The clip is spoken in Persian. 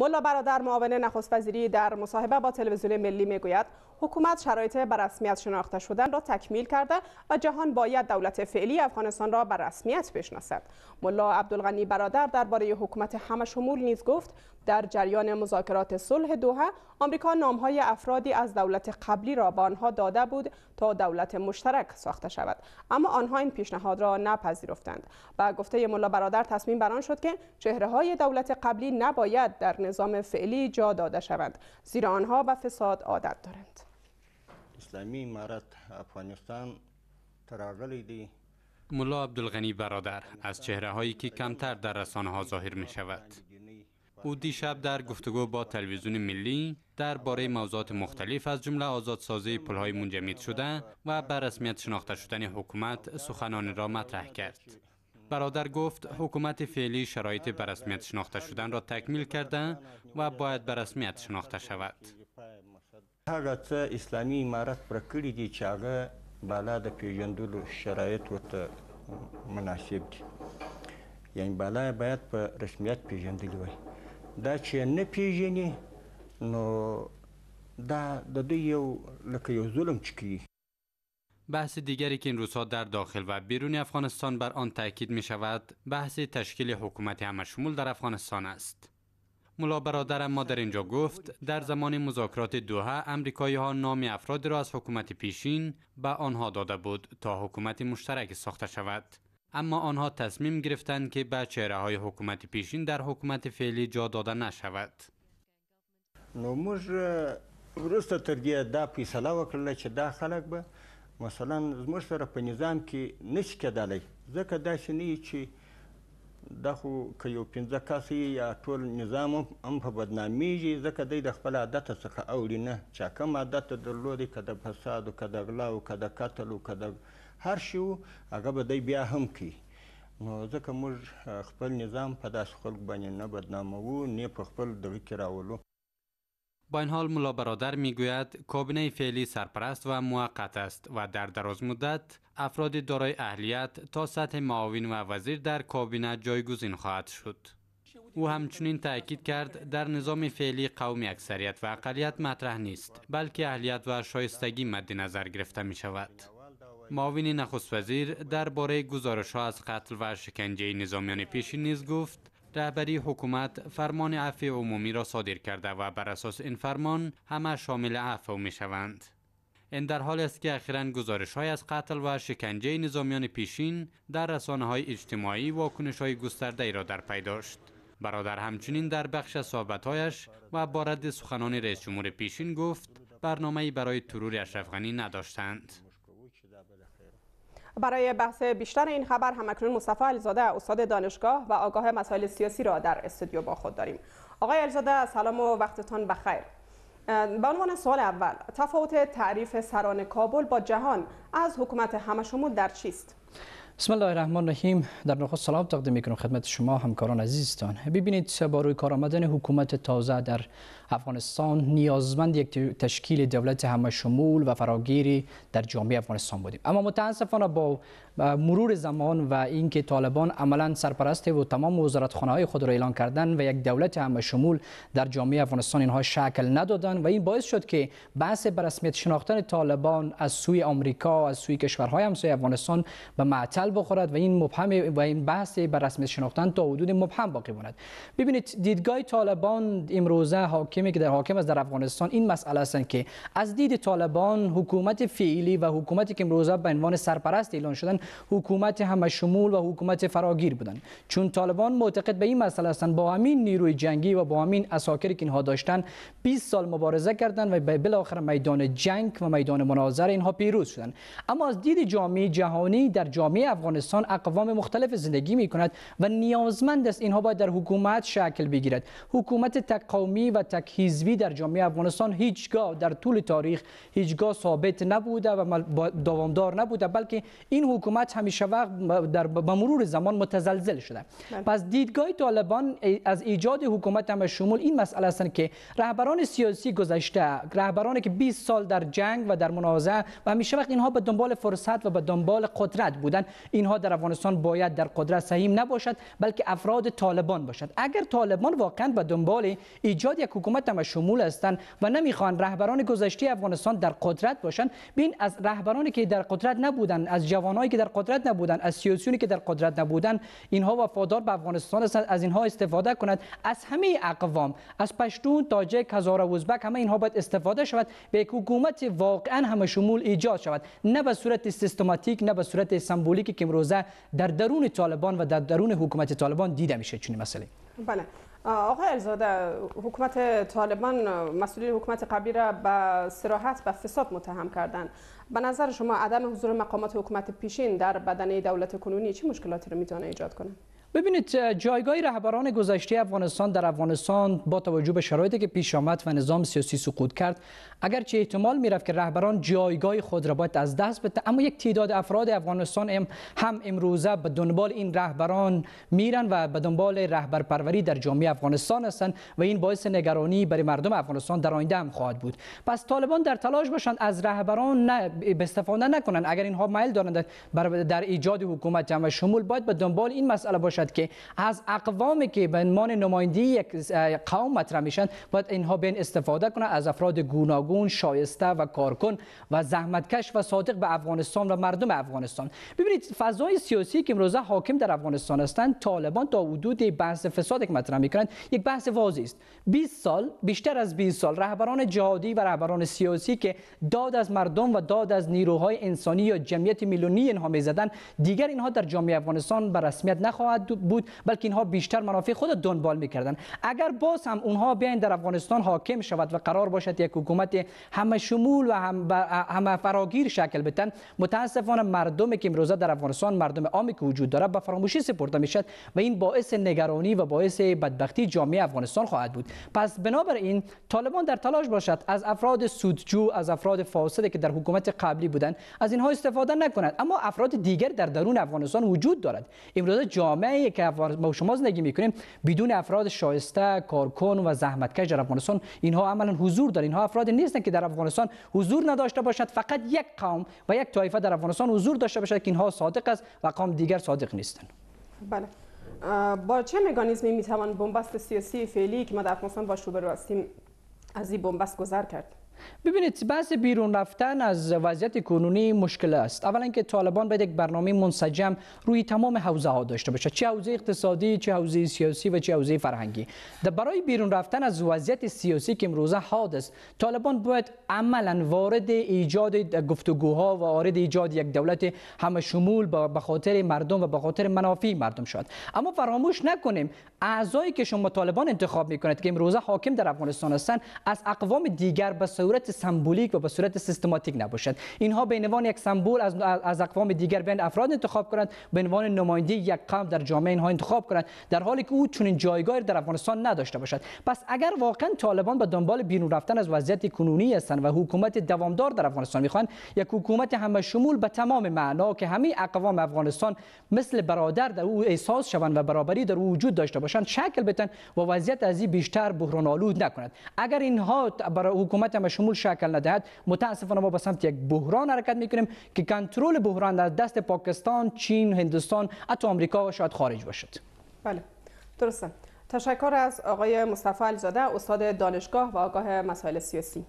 ملا برادر معاون نخست وزیری در مصاحبه با تلویزیون ملی میگوید حکومت شرایط بر رسمیت شناخته شدن را تکمیل کرده و جهان باید دولت فعلی افغانستان را بر رسمیت بشناسد ملا عبدالغنی برادر درباره حکومت همه نیز گفت در جریان مذاکرات صلح دوحه آمریکا نامهای افرادی از دولت قبلی را به آنها داده بود تا دولت مشترک ساخته شود اما آنها این پیشنهاد را نپذیرفتند و گفته ملا برادر تصمیم بران شد که چهره های دولت قبلی نباید در نظام فعلی جا داده شوند زیرا آنها به فساد عادت دارند اسلامی امارت افغانستان دی ملا عبدالغنی برادر از چهره هایی که کمتر در رسانه ها ظاهر می شود او دیشب در گفتگو با تلویزیون ملی درباره موضوعات مختلف از جمله آزادسازی های منجمید شده و بر رسمیت شناخته شدن حکومت سخنان را مطرح کرد برادر گفت حکومت فعلی شرایط به رسمیت شناخته شدن را تکمیل کرده و باید به رسمیت شناخته شود هغه څه اسلامي امارت پر کړی دی چې هغه بالا د پیژندلو شرایط ورته مناسب دي یعنی بالا باید په رسمیت پیژندلی وای دا چې نه پیژني نو دا د دوی یو لکه یو ظلم چې کوي بحث دیگری که این روزها در داخل و بیرون افغانستان بر آن تاکید می شود بحث تشکیل حکومت همشمول در افغانستان است. ملا برادر ما در اینجا گفت در زمان مذاکرات دوحه امریکایی ها نام افرادی را از حکومت پیشین به آنها داده بود تا حکومت مشترک ساخته شود اما آنها تصمیم گرفتند که به چهره های حکومت پیشین در حکومت فعلی جا داده نشود نو موږ وروسته تر دې دا فیصله وکړله چې خلک به مثلا زموږ سره په نظام کې نشي کېدلی ځکه داسې نه چې دا خو که یو پنځه کس یا ټول نظام هم په بدنامیږي ځکه دی د خپل عادته څخه اوړي نه چا کوم عادت درلودی که د فساد و که د غلاو که د قتل و که د هر شي و هغه به دی بیا هم کوي نو ځکه موږ خپل نظام په داسې خلکو باندې نه بدناموو نه په خپل دغه کې راولو با این حال ملا برادر می گوید کابینه فعلی سرپرست و موقت است و در دراز مدت افراد دارای اهلیت تا سطح معاون و وزیر در کابینه جایگزین خواهد شد. او همچنین تاکید کرد در نظام فعلی قوم اکثریت و اقلیت مطرح نیست بلکه اهلیت و شایستگی مد نظر گرفته می شود. معاون نخست وزیر درباره گزارش ها از قتل و شکنجه نظامیان پیشین نیز گفت رهبری حکومت فرمان عفو عمومی را صادر کرده و بر اساس این فرمان همه شامل عفو می شوند. این در حال است که اخیرا گزارش های از قتل و شکنجه نظامیان پیشین در رسانه های اجتماعی واکنش های گسترده ای را در پی داشت. برادر همچنین در بخش هایش و رد سخنان رئیس جمهور پیشین گفت برنامه برای ترور اشرفغنی نداشتند. برای بحث بیشتر این خبر همکنون مصطفی علیزاده استاد دانشگاه و آگاه مسائل سیاسی را در استودیو با خود داریم آقای الزاده سلام و وقتتان بخیر به عنوان سوال اول تفاوت تعریف سران کابل با جهان از حکومت همشمول در چیست بسم الله الرحمن الرحیم در نخست سلام تقدیم میکنم خدمت شما همکاران عزیزتان ببینید با روی کار آمدن حکومت تازه در افغانستان نیازمند یک تشکیل دولت همه شمول و فراگیری در جامعه افغانستان بودیم اما متاسفانه با مرور زمان و اینکه طالبان عملا سرپرست و تمام وزارتخانه های خود را اعلان کردن و یک دولت همه شمول در جامعه افغانستان اینها شکل ندادن و این باعث شد که بحث بر رسمیت شناختن طالبان از سوی آمریکا از سوی کشورهای همسایه افغانستان به معطل بخورد و این مبهم و این بحث بر رسمیت شناختن تا حدود مبهم باقی ماند ببینید دیدگاه طالبان امروزه حاکم حاکمی که در حاکم است در افغانستان این مسئله است که از دید طالبان حکومت فعلی و حکومتی که امروزه به عنوان سرپرست اعلان شدن حکومت همشمول و حکومت فراگیر بودند چون طالبان معتقد به این مسئله استن با همین نیروی جنگی و با همین اساکری که اینها داشتن 20 سال مبارزه کردند و به بالاخره میدان جنگ و میدان مناظره اینها پیروز شدن. اما از دید جامعه جهانی در جامعه افغانستان اقوام مختلف زندگی می کند و نیازمند است اینها باید در حکومت شکل بگیرد حکومت تقومی و هیزوی در جامعه افغانستان هیچگاه در طول تاریخ هیچگاه ثابت نبوده و دوامدار نبوده بلکه این حکومت همیشه وقت در مرور زمان متزلزل شده بله. پس دیدگاه طالبان از ایجاد حکومت هم شمول این مسئله است که رهبران سیاسی گذشته رهبرانی که 20 سال در جنگ و در منازعه و همیشه وقت اینها به دنبال فرصت و به دنبال قدرت بودند. اینها در افغانستان باید در قدرت سهیم نباشد بلکه افراد طالبان باشد اگر طالبان واقعا به دنبال ایجاد یک حکومت همه هم شمول هستند و نمیخوان رهبران گذشته افغانستان در قدرت باشند بین از رهبرانی که در قدرت نبودند از جوانایی که در قدرت نبودند از سیاسیونی که در قدرت نبودند اینها وفادار به افغانستان هستند از اینها استفاده کند، از همه اقوام از پشتون تاجک هزاره ازبک همه اینها باید استفاده شود به حکومت واقعا هم شمول ایجاد شود نه به صورت سیستماتیک نه به صورت سمبولیکی که امروزه در درون طالبان و در درون حکومت طالبان دیده میشه چنین مسئله بله آقای ارزاده حکومت طالبان مسئولین حکومت قبلی را به سراحت به فساد متهم کردند به نظر شما عدم حضور مقامات حکومت پیشین در بدنه دولت کنونی چه مشکلاتی را میتونه ایجاد کنه ببینید جایگاه رهبران گذشته افغانستان در افغانستان با توجه به شرایطی که پیش آمد و نظام سیاسی سقوط کرد اگر چه احتمال میرفت که رهبران جایگاه خود را باید از دست بده اما یک تعداد افراد افغانستان هم امروزه به دنبال این رهبران میرن و به دنبال رهبرپروری در جامعه افغانستان هستند و این باعث نگرانی برای مردم افغانستان در آینده هم خواهد بود پس طالبان در تلاش باشند از رهبران به استفاده نکنند اگر اینها میل دارند در ایجاد حکومت جمع شمول باید به دنبال این مسئله باشند باشد که از اقوامی که به عنوان نماینده یک قوم مطرح میشن باید اینها بین استفاده کنه از افراد گوناگون شایسته و کارکن و زحمتکش و صادق به افغانستان و مردم افغانستان ببینید فضای سیاسی که امروزه حاکم در افغانستان هستند طالبان تا حدود بحث فساد که مطرح میکنند یک بحث واضح است 20 سال بیشتر از 20 سال رهبران جهادی و رهبران سیاسی که داد از مردم و داد از نیروهای انسانی یا جمعیت میلیونی اینها میزدن دیگر اینها در جامعه افغانستان به رسمیت نخواهد بود بلکه اینها بیشتر منافع خود دنبال میکردن اگر باز هم اونها بیاین در افغانستان حاکم شود و قرار باشد یک حکومت همه شمول و همه فراگیر شکل بتن متاسفانه مردمی که امروز در افغانستان مردم عامی که وجود دارد به فراموشی سپرده میشد و این باعث نگرانی و باعث بدبختی جامعه افغانستان خواهد بود پس بنابر این طالبان در تلاش باشد از افراد سودجو از افراد فاسدی که در حکومت قبلی بودند از اینها استفاده نکنند اما افراد دیگر در درون افغانستان وجود دارد امروزه جامعه ای که با شما زندگی میکنیم بدون افراد شایسته کارکن و زحمتکش در افغانستان اینها عملا حضور دارن اینها افراد نیستن که در افغانستان حضور نداشته باشد فقط یک قوم و یک طایفه در افغانستان حضور داشته باشد که اینها صادق است و قوم دیگر صادق نیستن بله با چه مکانیزمی میتوان بنبست سیاسی فعلی که ما در افغانستان با روبرو هستیم از این بنبست گذر کرد ببینید بحث بیرون رفتن از وضعیت کنونی مشکل است اولا که طالبان باید یک برنامه منسجم روی تمام حوزه ها داشته باشه چه حوزه اقتصادی چه حوزه سیاسی و چه حوزه فرهنگی در برای بیرون رفتن از وضعیت سیاسی که امروزه است طالبان باید عملا وارد ایجاد گفتگوها و وارد ایجاد یک دولت شمول به خاطر مردم و به خاطر منافع مردم شد اما فراموش نکنیم اعضایی که شما طالبان انتخاب میکنید که امروزه حاکم در افغانستان هستند از اقوام دیگر به صورت سمبولیک و به صورت سیستماتیک نباشد اینها به عنوان یک سمبول از از اقوام دیگر بین افراد انتخاب کنند به عنوان نماینده یک قوم در جامعه اینها انتخاب کنند در حالی که او چنین جایگاهی در افغانستان نداشته باشد پس اگر واقعا طالبان به دنبال بیرون رفتن از وضعیت کنونی هستند و حکومت دوامدار در افغانستان میخوان یک حکومت همه شمول به تمام معنا که همه اقوام افغانستان مثل برادر در او احساس شوند و برابری در وجود داشته باشند شکل بتن و وضعیت از بیشتر بحران آلود نکند اگر اینها برای حکومت همه شمول شکل ندهد متاسفانه ما به سمت یک بحران حرکت میکنیم که کنترل بحران در دست پاکستان چین هندوستان حتی آمریکا شاید خارج باشد بله درسته تشکر از آقای مصطفی علیزاده استاد دانشگاه و آگاه مسائل سیاسی